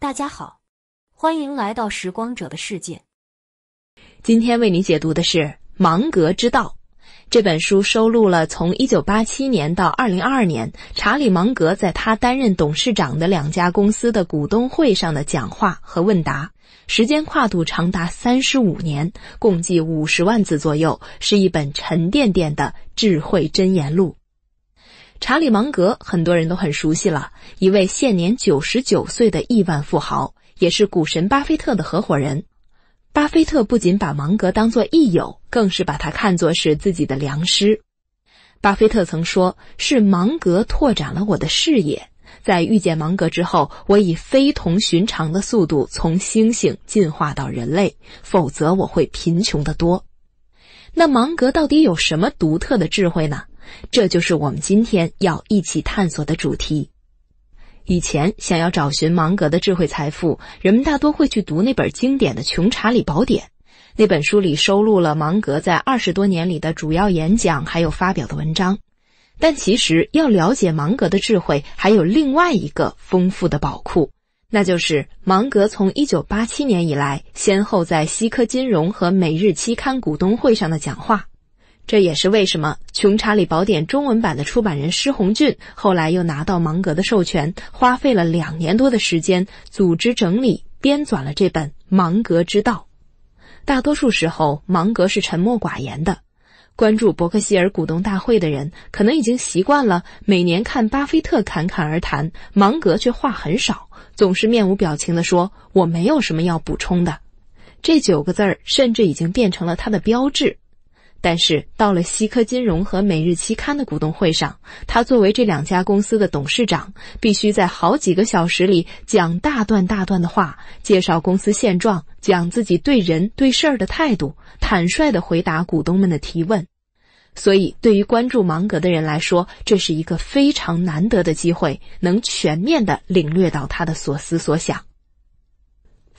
大家好，欢迎来到时光者的世界。今天为你解读的是《芒格之道》这本书，收录了从1987年到2022年查理·芒格在他担任董事长的两家公司的股东会上的讲话和问答，时间跨度长达三十五年，共计五十万字左右，是一本沉甸甸的智慧箴言录。查理·芒格，很多人都很熟悉了，一位现年九十九岁的亿万富豪，也是股神巴菲特的合伙人。巴菲特不仅把芒格当作益友，更是把他看作是自己的良师。巴菲特曾说：“是芒格拓展了我的视野，在遇见芒格之后，我以非同寻常的速度从猩猩进化到人类，否则我会贫穷得多。”那芒格到底有什么独特的智慧呢？这就是我们今天要一起探索的主题。以前想要找寻芒格的智慧财富，人们大多会去读那本经典的《穷查理宝典》。那本书里收录了芒格在二十多年里的主要演讲，还有发表的文章。但其实要了解芒格的智慧，还有另外一个丰富的宝库，那就是芒格从一九八七年以来先后在西科金融和美日期刊股东会上的讲话。这也是为什么《穷查理宝典》中文版的出版人施红俊后来又拿到芒格的授权，花费了两年多的时间，组织整理编纂了这本《芒格之道》。大多数时候，芒格是沉默寡言的。关注伯克希尔股东大会的人，可能已经习惯了每年看巴菲特侃侃而谈，芒格却话很少，总是面无表情的说：“我没有什么要补充的。”这九个字儿甚至已经变成了他的标志。但是到了西科金融和美日期刊的股东会上，他作为这两家公司的董事长，必须在好几个小时里讲大段大段的话，介绍公司现状，讲自己对人对事儿的态度，坦率地回答股东们的提问。所以，对于关注芒格的人来说，这是一个非常难得的机会，能全面地领略到他的所思所想。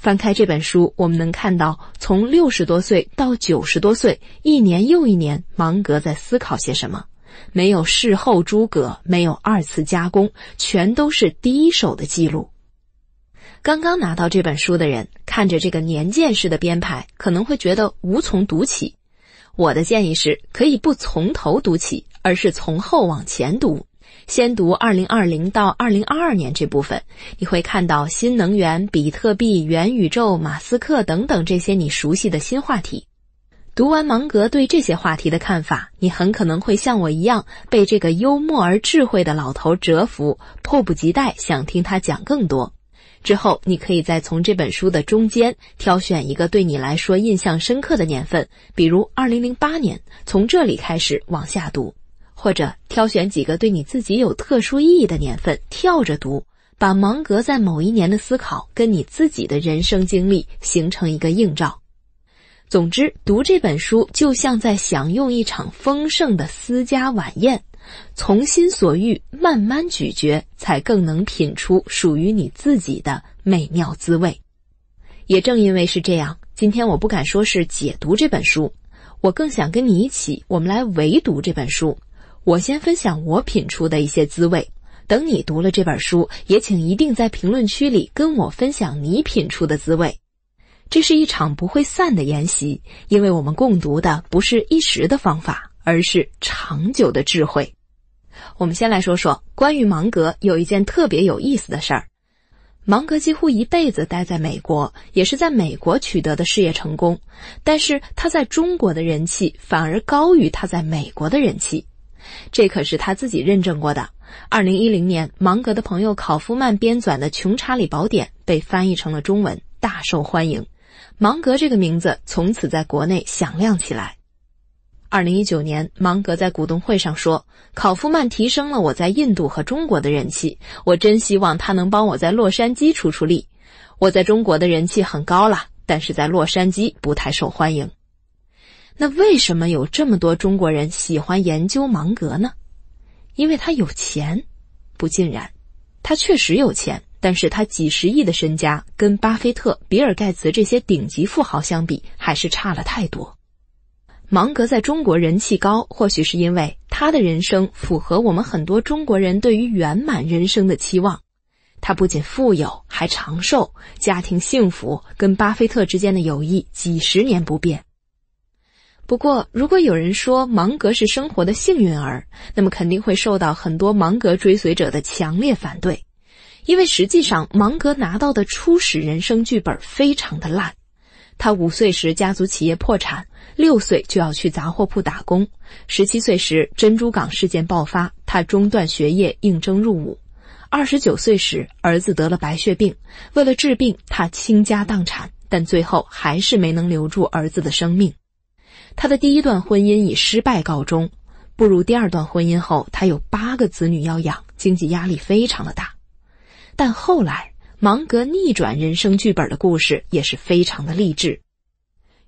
翻开这本书，我们能看到从六十多岁到九十多岁，一年又一年，芒格在思考些什么。没有事后诸葛，没有二次加工，全都是第一手的记录。刚刚拿到这本书的人，看着这个年鉴式的编排，可能会觉得无从读起。我的建议是可以不从头读起，而是从后往前读。先读二零二零到二零二二年这部分，你会看到新能源、比特币、元宇宙、马斯克等等这些你熟悉的新话题。读完芒格对这些话题的看法，你很可能会像我一样被这个幽默而智慧的老头折服，迫不及待想听他讲更多。之后，你可以再从这本书的中间挑选一个对你来说印象深刻的年份，比如二零零八年，从这里开始往下读。或者挑选几个对你自己有特殊意义的年份，跳着读，把芒格在某一年的思考跟你自己的人生经历形成一个映照。总之，读这本书就像在享用一场丰盛的私家晚宴，从心所欲，慢慢咀嚼，才更能品出属于你自己的美妙滋味。也正因为是这样，今天我不敢说是解读这本书，我更想跟你一起，我们来围读这本书。我先分享我品出的一些滋味，等你读了这本书，也请一定在评论区里跟我分享你品出的滋味。这是一场不会散的研习，因为我们共读的不是一时的方法，而是长久的智慧。我们先来说说关于芒格有一件特别有意思的事儿：芒格几乎一辈子待在美国，也是在美国取得的事业成功，但是他在中国的人气反而高于他在美国的人气。这可是他自己认证过的。2010年，芒格的朋友考夫曼编纂的《穷查理宝典》被翻译成了中文，大受欢迎。芒格这个名字从此在国内响亮起来。2019年，芒格在股东会上说：“考夫曼提升了我在印度和中国的人气，我真希望他能帮我在洛杉矶出出力。我在中国的人气很高了，但是在洛杉矶不太受欢迎。”那为什么有这么多中国人喜欢研究芒格呢？因为他有钱，不尽然，他确实有钱，但是他几十亿的身家跟巴菲特、比尔盖茨这些顶级富豪相比还是差了太多。芒格在中国人气高，或许是因为他的人生符合我们很多中国人对于圆满人生的期望。他不仅富有，还长寿，家庭幸福，跟巴菲特之间的友谊几十年不变。不过，如果有人说芒格是生活的幸运儿，那么肯定会受到很多芒格追随者的强烈反对，因为实际上芒格拿到的初始人生剧本非常的烂。他五岁时家族企业破产，六岁就要去杂货铺打工，十七岁时珍珠港事件爆发，他中断学业应征入伍，二十九岁时儿子得了白血病，为了治病他倾家荡产，但最后还是没能留住儿子的生命。他的第一段婚姻以失败告终，步入第二段婚姻后，他有八个子女要养，经济压力非常的大。但后来，芒格逆转人生剧本的故事也是非常的励志。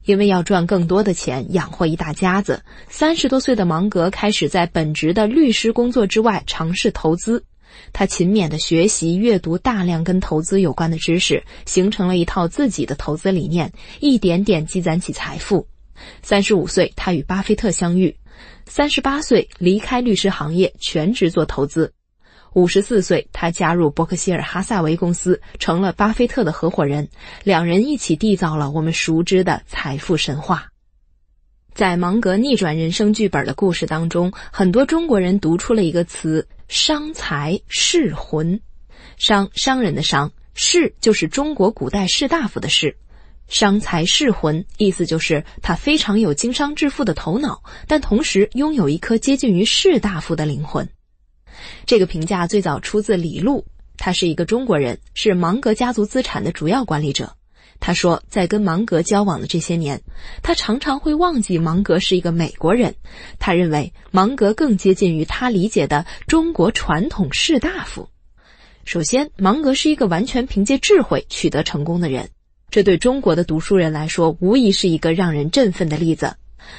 因为要赚更多的钱养活一大家子，三十多岁的芒格开始在本职的律师工作之外尝试投资。他勤勉的学习、阅读大量跟投资有关的知识，形成了一套自己的投资理念，一点点积攒起财富。三十五岁，他与巴菲特相遇；三十八岁，离开律师行业，全职做投资；五十四岁，他加入伯克希尔哈萨维公司，成了巴菲特的合伙人。两人一起缔造了我们熟知的财富神话。在芒格逆转人生剧本的故事当中，很多中国人读出了一个词：伤财噬魂。伤，商人的伤；士，就是中国古代士大夫的士。伤财噬魂，意思就是他非常有经商致富的头脑，但同时拥有一颗接近于士大夫的灵魂。这个评价最早出自李路，他是一个中国人，是芒格家族资产的主要管理者。他说，在跟芒格交往的这些年，他常常会忘记芒格是一个美国人。他认为芒格更接近于他理解的中国传统士大夫。首先，芒格是一个完全凭借智慧取得成功的人。这对中国的读书人来说，无疑是一个让人振奋的例子。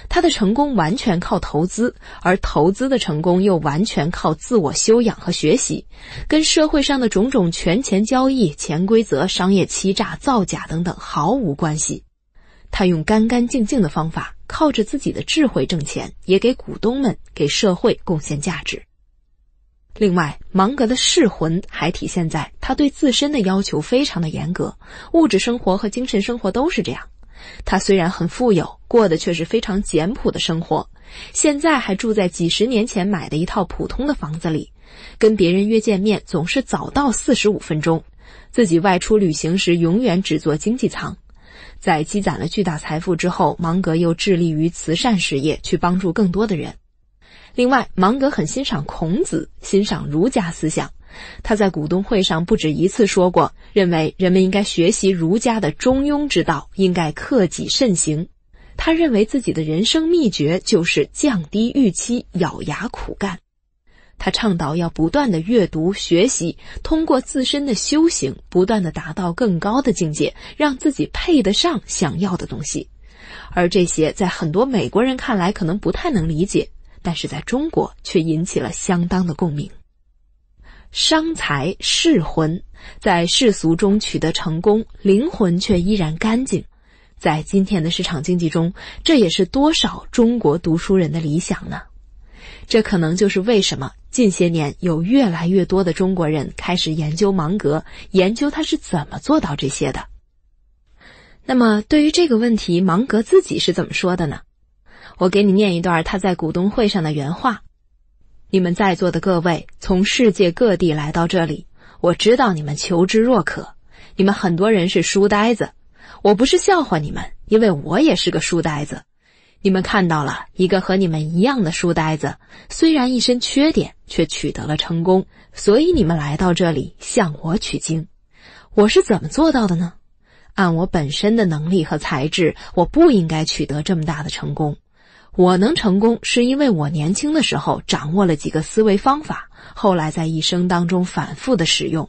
他的成功完全靠投资，而投资的成功又完全靠自我修养和学习，跟社会上的种种权钱交易、潜规则、商业欺诈、造假等等毫无关系。他用干干净净的方法，靠着自己的智慧挣钱，也给股东们、给社会贡献价值。另外，芒格的噬魂还体现在他对自身的要求非常的严格，物质生活和精神生活都是这样。他虽然很富有，过的却是非常简朴的生活。现在还住在几十年前买的一套普通的房子里，跟别人约见面总是早到四十五分钟。自己外出旅行时，永远只坐经济舱。在积攒了巨大财富之后，芒格又致力于慈善事业，去帮助更多的人。另外，芒格很欣赏孔子，欣赏儒家思想。他在股东会上不止一次说过，认为人们应该学习儒家的中庸之道，应该克己慎行。他认为自己的人生秘诀就是降低预期，咬牙苦干。他倡导要不断的阅读学习，通过自身的修行，不断的达到更高的境界，让自己配得上想要的东西。而这些，在很多美国人看来，可能不太能理解。但是在中国，却引起了相当的共鸣。伤财噬魂，在世俗中取得成功，灵魂却依然干净。在今天的市场经济中，这也是多少中国读书人的理想呢？这可能就是为什么近些年有越来越多的中国人开始研究芒格，研究他是怎么做到这些的。那么，对于这个问题，芒格自己是怎么说的呢？我给你念一段他在股东会上的原话：“你们在座的各位从世界各地来到这里，我知道你们求知若渴，你们很多人是书呆子。我不是笑话你们，因为我也是个书呆子。你们看到了一个和你们一样的书呆子，虽然一身缺点，却取得了成功。所以你们来到这里向我取经，我是怎么做到的呢？按我本身的能力和才智，我不应该取得这么大的成功。”我能成功，是因为我年轻的时候掌握了几个思维方法，后来在一生当中反复的使用。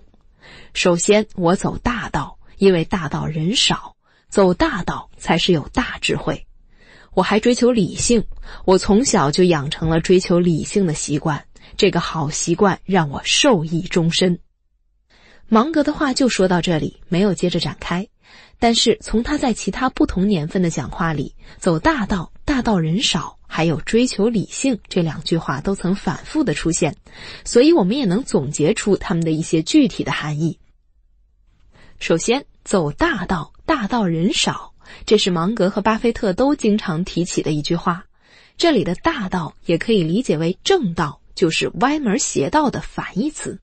首先，我走大道，因为大道人少，走大道才是有大智慧。我还追求理性，我从小就养成了追求理性的习惯，这个好习惯让我受益终身。芒格的话就说到这里，没有接着展开。但是从他在其他不同年份的讲话里，“走大道，大道人少”，还有“追求理性”这两句话都曾反复的出现，所以我们也能总结出他们的一些具体的含义。首先，“走大道，大道人少”，这是芒格和巴菲特都经常提起的一句话。这里的“大道”也可以理解为正道，就是歪门邪道的反义词。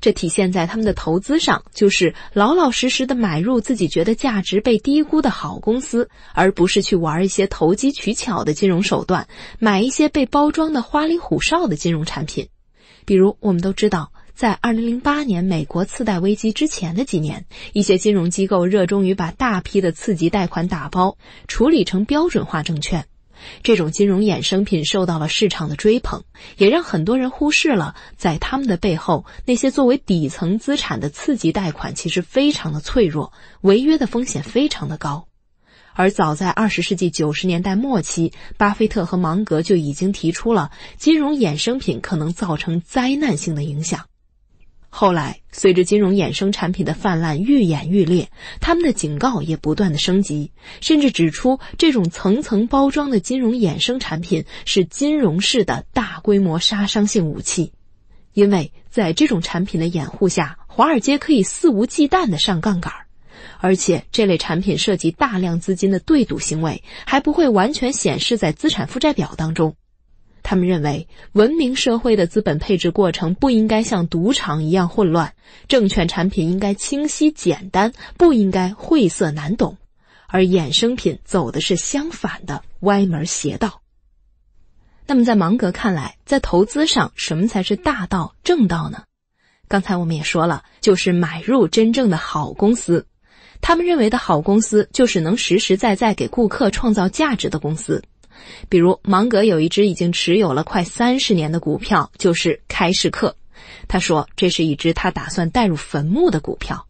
这体现在他们的投资上，就是老老实实的买入自己觉得价值被低估的好公司，而不是去玩一些投机取巧的金融手段，买一些被包装的花里胡哨的金融产品。比如，我们都知道，在二零零八年美国次贷危机之前的几年，一些金融机构热衷于把大批的次级贷款打包处理成标准化证券。这种金融衍生品受到了市场的追捧，也让很多人忽视了在他们的背后，那些作为底层资产的次级贷款其实非常的脆弱，违约的风险非常的高。而早在二十世纪九十年代末期，巴菲特和芒格就已经提出了金融衍生品可能造成灾难性的影响。后来，随着金融衍生产品的泛滥愈演愈烈，他们的警告也不断的升级，甚至指出这种层层包装的金融衍生产品是金融式的大规模杀伤性武器，因为在这种产品的掩护下，华尔街可以肆无忌惮的上杠杆，而且这类产品涉及大量资金的对赌行为，还不会完全显示在资产负债表当中。他们认为，文明社会的资本配置过程不应该像赌场一样混乱，证券产品应该清晰简单，不应该晦涩难懂，而衍生品走的是相反的歪门邪道。那么，在芒格看来，在投资上，什么才是大道正道呢？刚才我们也说了，就是买入真正的好公司。他们认为的好公司，就是能实实在在给顾客创造价值的公司。比如芒格有一只已经持有了快三十年的股票，就是开市客。他说，这是一只他打算带入坟墓的股票。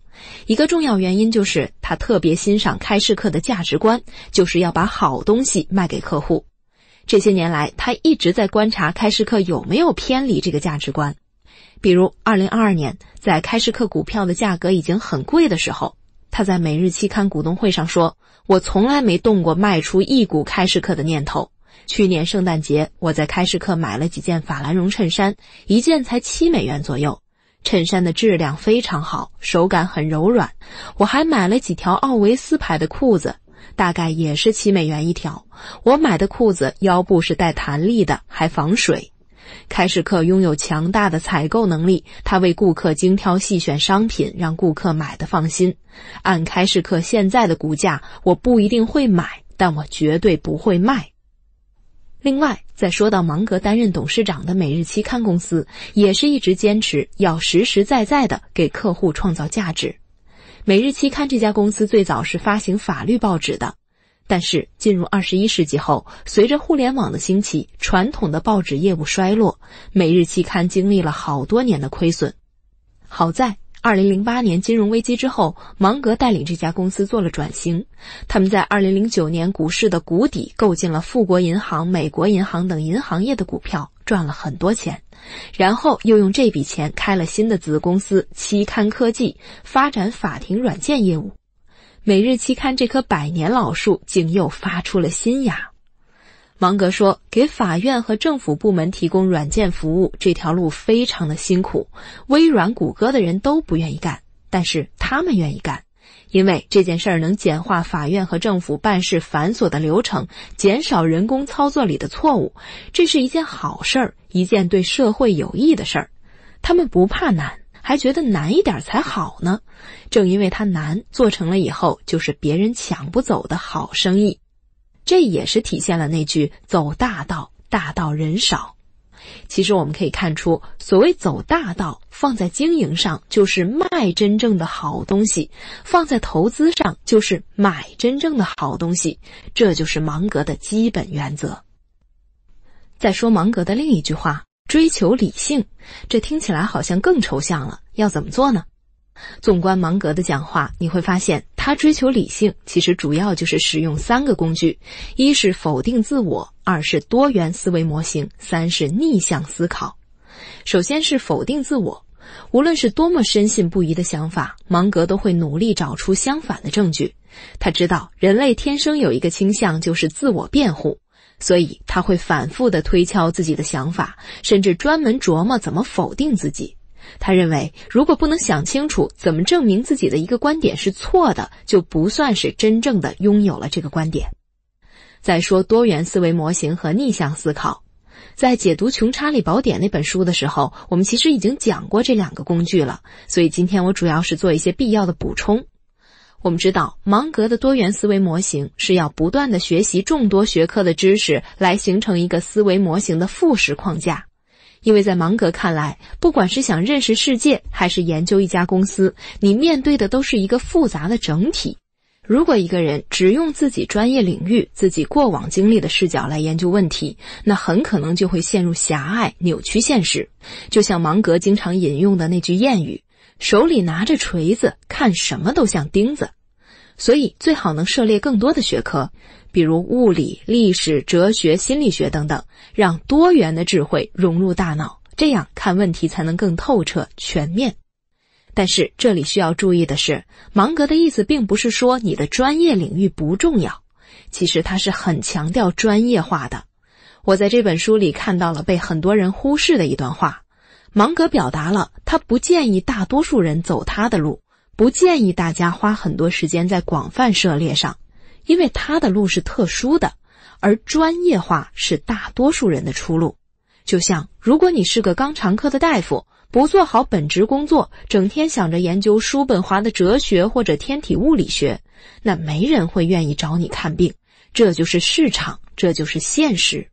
一个重要原因就是他特别欣赏开市客的价值观，就是要把好东西卖给客户。这些年来，他一直在观察开市客有没有偏离这个价值观。比如，二零二二年，在开市客股票的价格已经很贵的时候，他在每日期刊股东会上说。我从来没动过卖出一股开市客的念头。去年圣诞节，我在开市客买了几件法兰绒衬衫，一件才七美元左右。衬衫的质量非常好，手感很柔软。我还买了几条奥维斯牌的裤子，大概也是七美元一条。我买的裤子腰部是带弹力的，还防水。开市客拥有强大的采购能力，他为顾客精挑细选商品，让顾客买的放心。按开市客现在的股价，我不一定会买，但我绝对不会卖。另外，在说到芒格担任董事长的美日期刊公司，也是一直坚持要实实在在的给客户创造价值。美日期刊这家公司最早是发行法律报纸的。但是进入二十一世纪后，随着互联网的兴起，传统的报纸业务衰落，美日期刊经历了好多年的亏损。好在二零零八年金融危机之后，芒格带领这家公司做了转型。他们在二零零九年股市的谷底购进了富国银行、美国银行等银行业的股票，赚了很多钱。然后又用这笔钱开了新的子公司——期刊科技，发展法庭软件业务。每日期刊这棵百年老树，竟又发出了新芽。芒格说：“给法院和政府部门提供软件服务这条路非常的辛苦，微软、谷歌的人都不愿意干，但是他们愿意干，因为这件事儿能简化法院和政府办事繁琐的流程，减少人工操作里的错误，这是一件好事儿，一件对社会有益的事儿。他们不怕难。”还觉得难一点才好呢，正因为它难，做成了以后就是别人抢不走的好生意。这也是体现了那句“走大道，大道人少”。其实我们可以看出，所谓走大道，放在经营上就是卖真正的好东西，放在投资上就是买真正的好东西。这就是芒格的基本原则。再说芒格的另一句话。追求理性，这听起来好像更抽象了。要怎么做呢？纵观芒格的讲话，你会发现，他追求理性其实主要就是使用三个工具：一是否定自我；二是多元思维模型；三是逆向思考。首先是否定自我，无论是多么深信不疑的想法，芒格都会努力找出相反的证据。他知道人类天生有一个倾向，就是自我辩护。所以他会反复的推敲自己的想法，甚至专门琢磨怎么否定自己。他认为，如果不能想清楚怎么证明自己的一个观点是错的，就不算是真正的拥有了这个观点。再说多元思维模型和逆向思考，在解读《穷查理宝典》那本书的时候，我们其实已经讲过这两个工具了，所以今天我主要是做一些必要的补充。我们知道，芒格的多元思维模型是要不断的学习众多学科的知识，来形成一个思维模型的复式框架。因为在芒格看来，不管是想认识世界，还是研究一家公司，你面对的都是一个复杂的整体。如果一个人只用自己专业领域、自己过往经历的视角来研究问题，那很可能就会陷入狭隘、扭曲现实。就像芒格经常引用的那句谚语。手里拿着锤子，看什么都像钉子，所以最好能涉猎更多的学科，比如物理、历史、哲学、心理学等等，让多元的智慧融入大脑，这样看问题才能更透彻、全面。但是这里需要注意的是，芒格的意思并不是说你的专业领域不重要，其实他是很强调专业化的。我在这本书里看到了被很多人忽视的一段话。芒格表达了，他不建议大多数人走他的路，不建议大家花很多时间在广泛涉猎上，因为他的路是特殊的，而专业化是大多数人的出路。就像如果你是个肛肠科的大夫，不做好本职工作，整天想着研究叔本华的哲学或者天体物理学，那没人会愿意找你看病。这就是市场，这就是现实。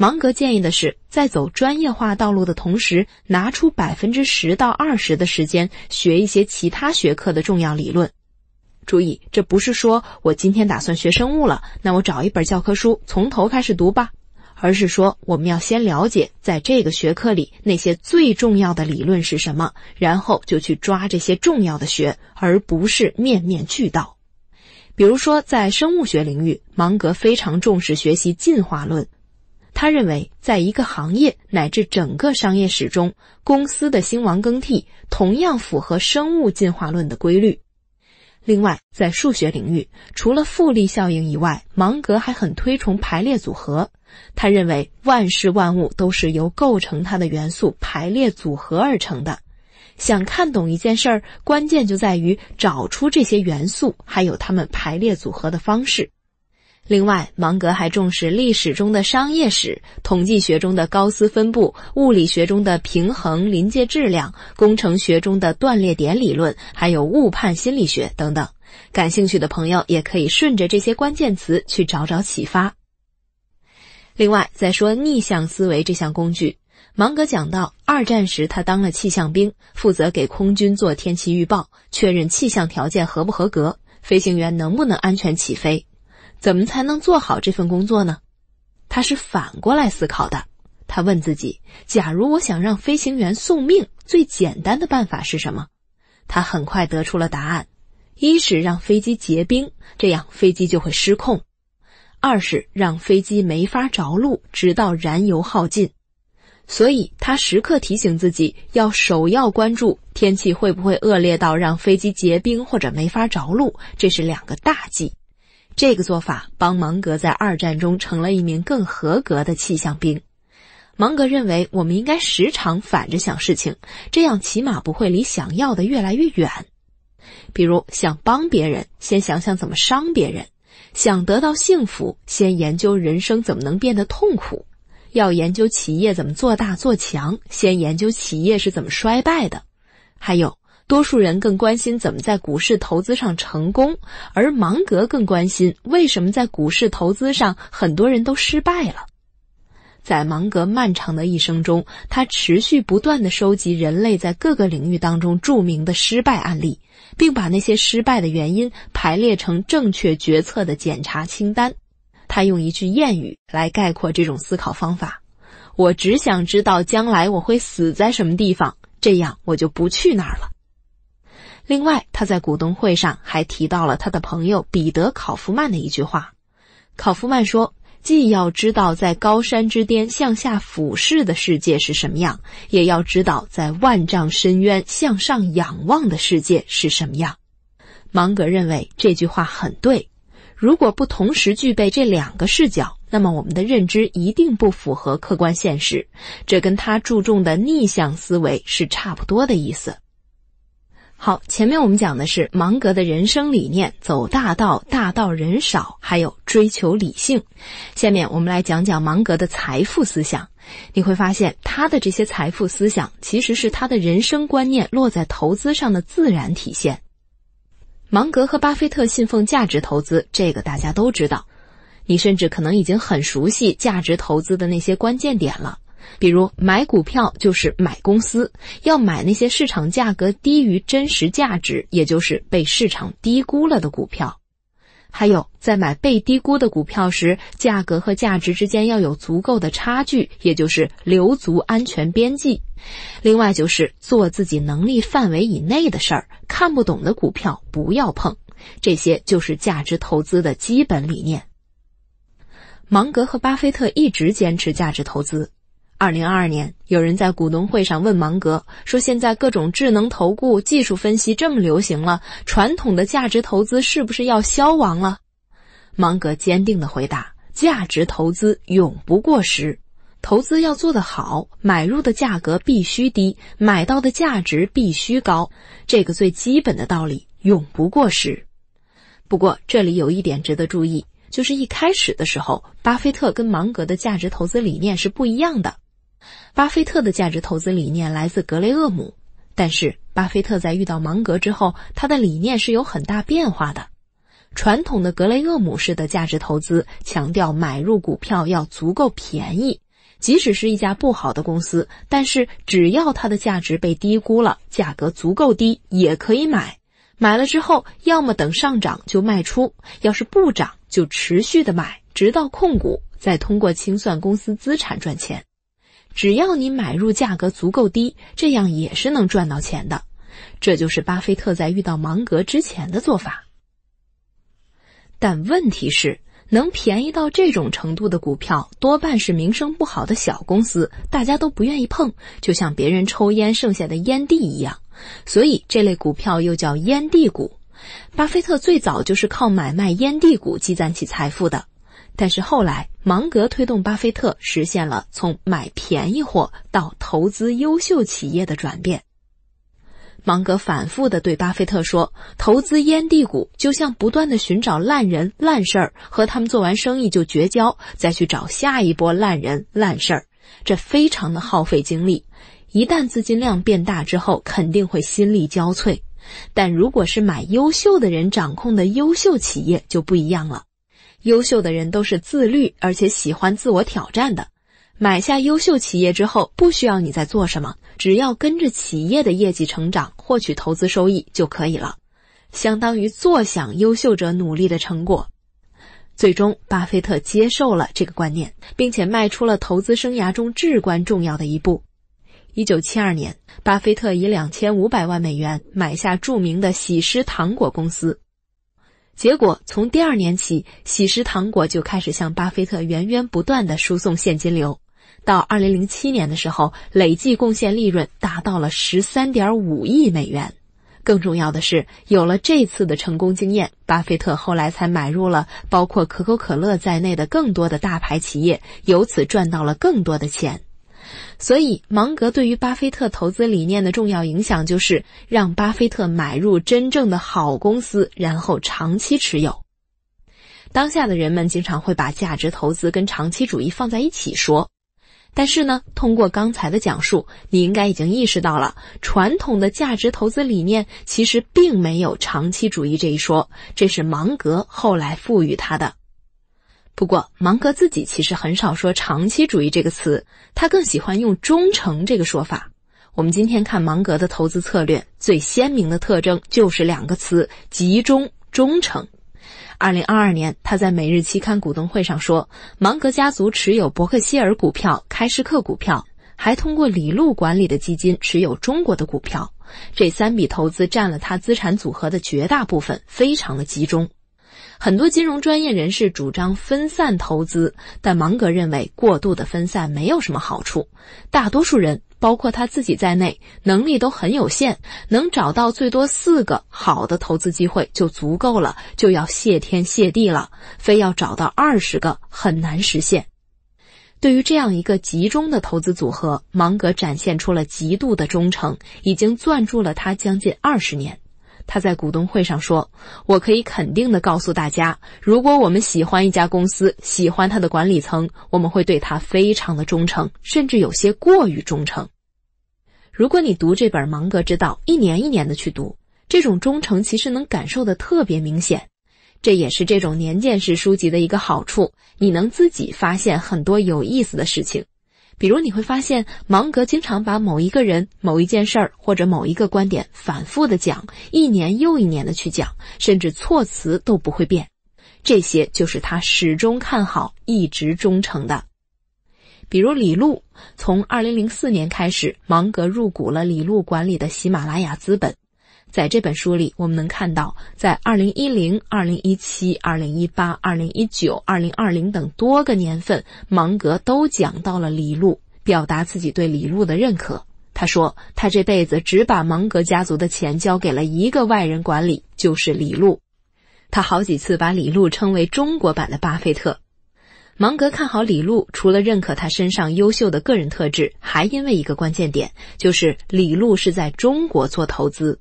芒格建议的是，在走专业化道路的同时，拿出百分之十到二十的时间学一些其他学科的重要理论。注意，这不是说我今天打算学生物了，那我找一本教科书从头开始读吧，而是说我们要先了解在这个学科里那些最重要的理论是什么，然后就去抓这些重要的学，而不是面面俱到。比如说，在生物学领域，芒格非常重视学习进化论。他认为，在一个行业乃至整个商业史中，公司的兴亡更替同样符合生物进化论的规律。另外，在数学领域，除了复利效应以外，芒格还很推崇排列组合。他认为，万事万物都是由构成它的元素排列组合而成的。想看懂一件事儿，关键就在于找出这些元素，还有它们排列组合的方式。另外，芒格还重视历史中的商业史、统计学中的高斯分布、物理学中的平衡临界质量、工程学中的断裂点理论，还有误判心理学等等。感兴趣的朋友也可以顺着这些关键词去找找启发。另外，再说逆向思维这项工具，芒格讲到，二战时他当了气象兵，负责给空军做天气预报，确认气象条件合不合格，飞行员能不能安全起飞。怎么才能做好这份工作呢？他是反过来思考的。他问自己：“假如我想让飞行员送命，最简单的办法是什么？”他很快得出了答案：一是让飞机结冰，这样飞机就会失控；二是让飞机没法着陆，直到燃油耗尽。所以，他时刻提醒自己要首要关注天气会不会恶劣到让飞机结冰或者没法着陆，这是两个大忌。这个做法帮芒格在二战中成了一名更合格的气象兵。芒格认为，我们应该时常反着想事情，这样起码不会离想要的越来越远。比如，想帮别人，先想想怎么伤别人；想得到幸福，先研究人生怎么能变得痛苦；要研究企业怎么做大做强，先研究企业是怎么衰败的。还有。多数人更关心怎么在股市投资上成功，而芒格更关心为什么在股市投资上很多人都失败了。在芒格漫长的一生中，他持续不断的收集人类在各个领域当中著名的失败案例，并把那些失败的原因排列成正确决策的检查清单。他用一句谚语来概括这种思考方法：“我只想知道将来我会死在什么地方，这样我就不去那儿了。”另外，他在股东会上还提到了他的朋友彼得·考夫曼的一句话。考夫曼说：“既要知道在高山之巅向下俯视的世界是什么样，也要知道在万丈深渊向上仰望的世界是什么样。”芒格认为这句话很对。如果不同时具备这两个视角，那么我们的认知一定不符合客观现实。这跟他注重的逆向思维是差不多的意思。好，前面我们讲的是芒格的人生理念，走大道，大道人少，还有追求理性。下面我们来讲讲芒格的财富思想，你会发现他的这些财富思想其实是他的人生观念落在投资上的自然体现。芒格和巴菲特信奉价值投资，这个大家都知道，你甚至可能已经很熟悉价值投资的那些关键点了。比如买股票就是买公司，要买那些市场价格低于真实价值，也就是被市场低估了的股票。还有，在买被低估的股票时，价格和价值之间要有足够的差距，也就是留足安全边际。另外，就是做自己能力范围以内的事儿，看不懂的股票不要碰。这些就是价值投资的基本理念。芒格和巴菲特一直坚持价值投资。二零二二年，有人在股东会上问芒格说：“现在各种智能投顾、技术分析这么流行了，传统的价值投资是不是要消亡了？”芒格坚定地回答：“价值投资永不过时。投资要做得好，买入的价格必须低，买到的价值必须高，这个最基本的道理永不过时。”不过，这里有一点值得注意，就是一开始的时候，巴菲特跟芒格的价值投资理念是不一样的。巴菲特的价值投资理念来自格雷厄姆，但是巴菲特在遇到芒格之后，他的理念是有很大变化的。传统的格雷厄姆式的价值投资强调买入股票要足够便宜，即使是一家不好的公司，但是只要它的价值被低估了，价格足够低也可以买。买了之后，要么等上涨就卖出，要是不涨就持续的买，直到控股，再通过清算公司资产赚钱。只要你买入价格足够低，这样也是能赚到钱的。这就是巴菲特在遇到芒格之前的做法。但问题是，能便宜到这种程度的股票，多半是名声不好的小公司，大家都不愿意碰，就像别人抽烟剩下的烟蒂一样。所以这类股票又叫烟蒂股。巴菲特最早就是靠买卖烟蒂股积攒起财富的。但是后来，芒格推动巴菲特实现了从买便宜货到投资优秀企业的转变。芒格反复地对巴菲特说：“投资烟蒂股就像不断地寻找烂人烂事儿，和他们做完生意就绝交，再去找下一波烂人烂事儿，这非常的耗费精力。一旦资金量变大之后，肯定会心力交瘁。但如果是买优秀的人掌控的优秀企业，就不一样了。”优秀的人都是自律，而且喜欢自我挑战的。买下优秀企业之后，不需要你在做什么，只要跟着企业的业绩成长，获取投资收益就可以了，相当于坐享优秀者努力的成果。最终，巴菲特接受了这个观念，并且迈出了投资生涯中至关重要的一步。一九七二年，巴菲特以两千五百万美元买下著名的喜诗糖果公司。结果，从第二年起，喜食糖果就开始向巴菲特源源不断的输送现金流。到二零零七年的时候，累计贡献利润达到了十三点五亿美元。更重要的是，有了这次的成功经验，巴菲特后来才买入了包括可口可乐在内的更多的大牌企业，由此赚到了更多的钱。所以，芒格对于巴菲特投资理念的重要影响，就是让巴菲特买入真正的好公司，然后长期持有。当下的人们经常会把价值投资跟长期主义放在一起说，但是呢，通过刚才的讲述，你应该已经意识到了，传统的价值投资理念其实并没有长期主义这一说，这是芒格后来赋予他的。不过，芒格自己其实很少说“长期主义”这个词，他更喜欢用“忠诚”这个说法。我们今天看芒格的投资策略，最鲜明的特征就是两个词：集中、忠诚。二零二二年，他在每日期刊股东会上说，芒格家族持有伯克希尔股票、开市客股票，还通过李路管理的基金持有中国的股票，这三笔投资占了他资产组合的绝大部分，非常的集中。很多金融专业人士主张分散投资，但芒格认为过度的分散没有什么好处。大多数人，包括他自己在内，能力都很有限，能找到最多四个好的投资机会就足够了，就要谢天谢地了。非要找到二十个，很难实现。对于这样一个集中的投资组合，芒格展现出了极度的忠诚，已经攥住了他将近二十年。他在股东会上说：“我可以肯定的告诉大家，如果我们喜欢一家公司，喜欢它的管理层，我们会对它非常的忠诚，甚至有些过于忠诚。如果你读这本《芒格之道》，一年一年的去读，这种忠诚其实能感受的特别明显。这也是这种年鉴式书籍的一个好处，你能自己发现很多有意思的事情。”比如你会发现，芒格经常把某一个人、某一件事儿或者某一个观点反复的讲，一年又一年的去讲，甚至措辞都不会变。这些就是他始终看好、一直忠诚的。比如李路，从二零零四年开始，芒格入股了李路管理的喜马拉雅资本。在这本书里，我们能看到，在二零一零、二零一七、二零一八、二零一九、二零二零等多个年份，芒格都讲到了李璐，表达自己对李璐的认可。他说，他这辈子只把芒格家族的钱交给了一个外人管理，就是李璐。他好几次把李璐称为中国版的巴菲特。芒格看好李璐，除了认可他身上优秀的个人特质，还因为一个关键点，就是李璐是在中国做投资。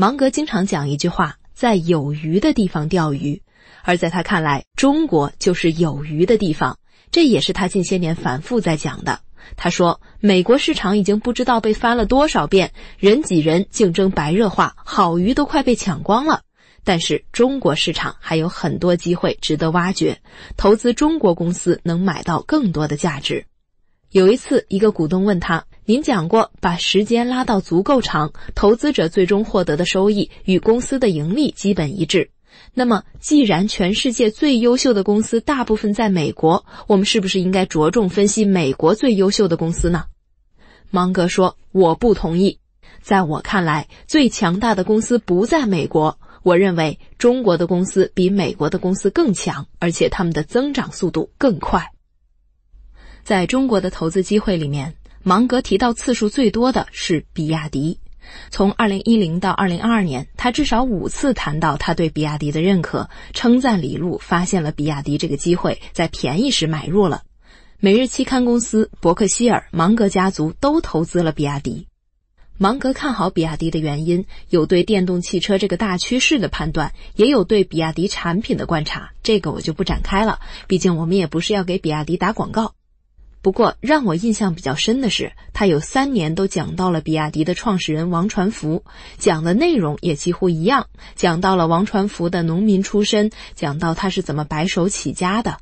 芒格经常讲一句话：“在有鱼的地方钓鱼。”而在他看来，中国就是有鱼的地方，这也是他近些年反复在讲的。他说：“美国市场已经不知道被翻了多少遍，人挤人，竞争白热化，好鱼都快被抢光了。但是中国市场还有很多机会值得挖掘，投资中国公司能买到更多的价值。”有一次，一个股东问他。您讲过，把时间拉到足够长，投资者最终获得的收益与公司的盈利基本一致。那么，既然全世界最优秀的公司大部分在美国，我们是不是应该着重分析美国最优秀的公司呢？芒格说：“我不同意。在我看来，最强大的公司不在美国。我认为中国的公司比美国的公司更强，而且他们的增长速度更快。在中国的投资机会里面。”芒格提到次数最多的是比亚迪，从二零一零到二零二二年，他至少五次谈到他对比亚迪的认可，称赞李路发现了比亚迪这个机会，在便宜时买入了。每日期刊公司伯克希尔、芒格家族都投资了比亚迪。芒格看好比亚迪的原因，有对电动汽车这个大趋势的判断，也有对比亚迪产品的观察，这个我就不展开了，毕竟我们也不是要给比亚迪打广告。不过，让我印象比较深的是，他有三年都讲到了比亚迪的创始人王传福，讲的内容也几乎一样，讲到了王传福的农民出身，讲到他是怎么白手起家的。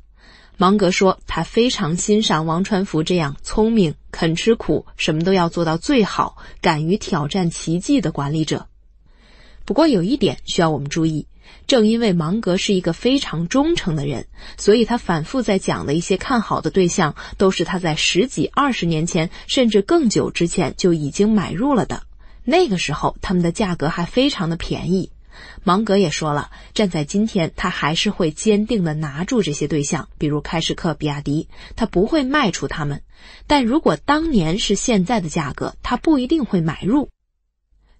芒格说，他非常欣赏王传福这样聪明、肯吃苦、什么都要做到最好、敢于挑战奇迹的管理者。不过，有一点需要我们注意。正因为芒格是一个非常忠诚的人，所以他反复在讲的一些看好的对象，都是他在十几、二十年前，甚至更久之前就已经买入了的。那个时候，他们的价格还非常的便宜。芒格也说了，站在今天，他还是会坚定的拿住这些对象，比如开市客、比亚迪，他不会卖出他们。但如果当年是现在的价格，他不一定会买入。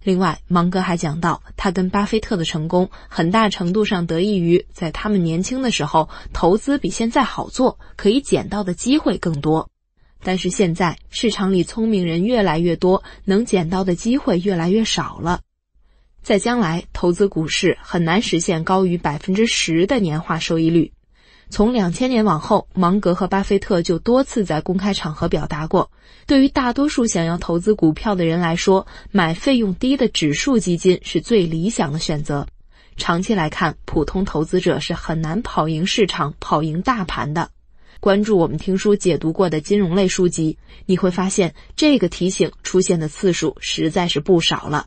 另外，芒格还讲到，他跟巴菲特的成功，很大程度上得益于在他们年轻的时候，投资比现在好做，可以捡到的机会更多。但是现在市场里聪明人越来越多，能捡到的机会越来越少了。在将来，投资股市很难实现高于百分之十的年化收益率。从两千年往后，芒格和巴菲特就多次在公开场合表达过，对于大多数想要投资股票的人来说，买费用低的指数基金是最理想的选择。长期来看，普通投资者是很难跑赢市场、跑赢大盘的。关注我们听书解读过的金融类书籍，你会发现这个提醒出现的次数实在是不少了。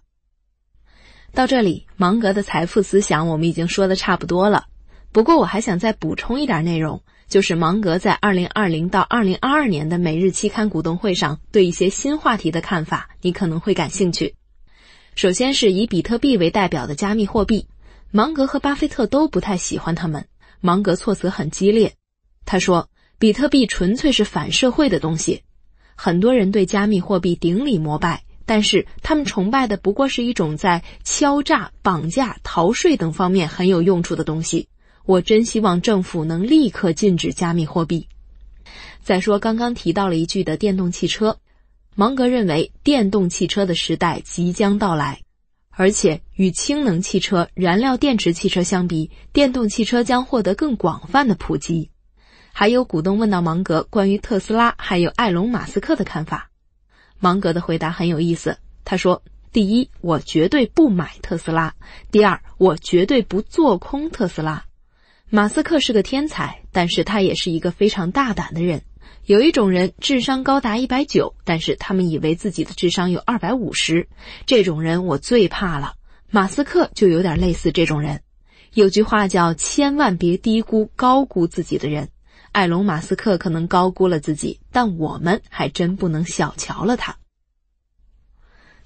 到这里，芒格的财富思想我们已经说的差不多了。不过，我还想再补充一点内容，就是芒格在二零二零到二零二二年的每日期刊股东会上对一些新话题的看法，你可能会感兴趣。首先是以比特币为代表的加密货币，芒格和巴菲特都不太喜欢他们。芒格措辞很激烈，他说：“比特币纯粹是反社会的东西，很多人对加密货币顶礼膜拜，但是他们崇拜的不过是一种在敲诈、绑架、逃税等方面很有用处的东西。”我真希望政府能立刻禁止加密货币。再说刚刚提到了一句的电动汽车，芒格认为电动汽车的时代即将到来，而且与氢能汽车、燃料电池汽车相比，电动汽车将获得更广泛的普及。还有股东问到芒格关于特斯拉还有埃隆·马斯克的看法，芒格的回答很有意思。他说：“第一，我绝对不买特斯拉；第二，我绝对不做空特斯拉。”马斯克是个天才，但是他也是一个非常大胆的人。有一种人智商高达一百九，但是他们以为自己的智商有二百五十，这种人我最怕了。马斯克就有点类似这种人。有句话叫“千万别低估高估自己的人”。埃隆·马斯克可能高估了自己，但我们还真不能小瞧了他。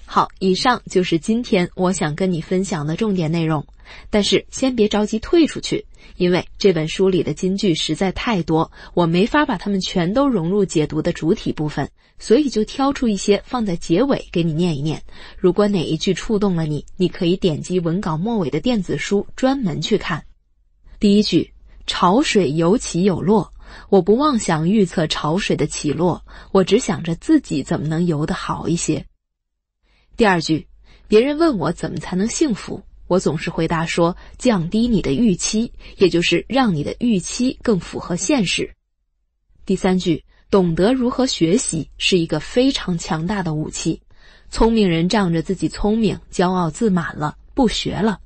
好，以上就是今天我想跟你分享的重点内容。但是先别着急退出去，因为这本书里的金句实在太多，我没法把它们全都融入解读的主体部分，所以就挑出一些放在结尾给你念一念。如果哪一句触动了你，你可以点击文稿末尾的电子书专门去看。第一句：潮水有起有落，我不妄想预测潮水的起落，我只想着自己怎么能游得好一些。第二句，别人问我怎么才能幸福，我总是回答说：降低你的预期，也就是让你的预期更符合现实。第三句，懂得如何学习是一个非常强大的武器。聪明人仗着自己聪明，骄傲自满了，不学了，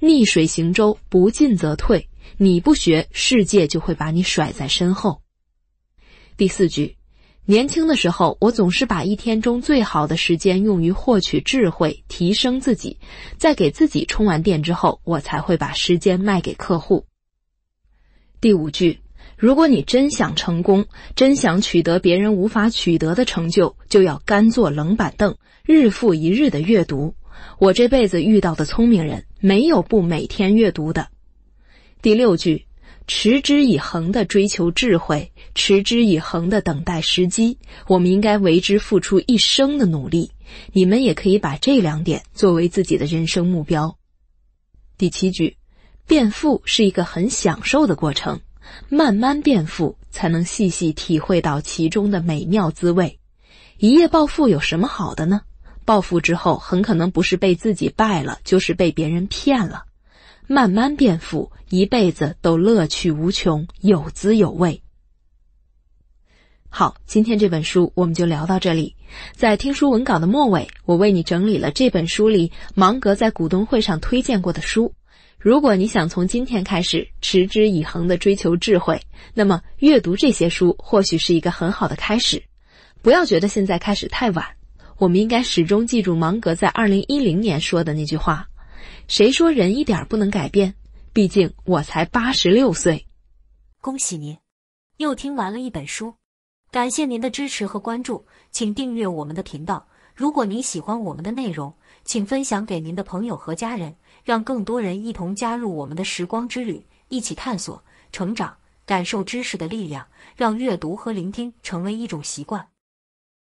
逆水行舟，不进则退。你不学，世界就会把你甩在身后。第四句。年轻的时候，我总是把一天中最好的时间用于获取智慧、提升自己，在给自己充完电之后，我才会把时间卖给客户。第五句，如果你真想成功，真想取得别人无法取得的成就，就要干坐冷板凳，日复一日的阅读。我这辈子遇到的聪明人，没有不每天阅读的。第六句，持之以恒的追求智慧。持之以恒地等待时机，我们应该为之付出一生的努力。你们也可以把这两点作为自己的人生目标。第七句，变富是一个很享受的过程，慢慢变富才能细细体会到其中的美妙滋味。一夜暴富有什么好的呢？暴富之后很可能不是被自己败了，就是被别人骗了。慢慢变富，一辈子都乐趣无穷，有滋有味。好，今天这本书我们就聊到这里。在听书文稿的末尾，我为你整理了这本书里芒格在股东会上推荐过的书。如果你想从今天开始持之以恒的追求智慧，那么阅读这些书或许是一个很好的开始。不要觉得现在开始太晚，我们应该始终记住芒格在二零一零年说的那句话：“谁说人一点不能改变？毕竟我才八十六岁。”恭喜您，又听完了一本书。感谢您的支持和关注，请订阅我们的频道。如果您喜欢我们的内容，请分享给您的朋友和家人，让更多人一同加入我们的时光之旅，一起探索、成长，感受知识的力量，让阅读和聆听成为一种习惯。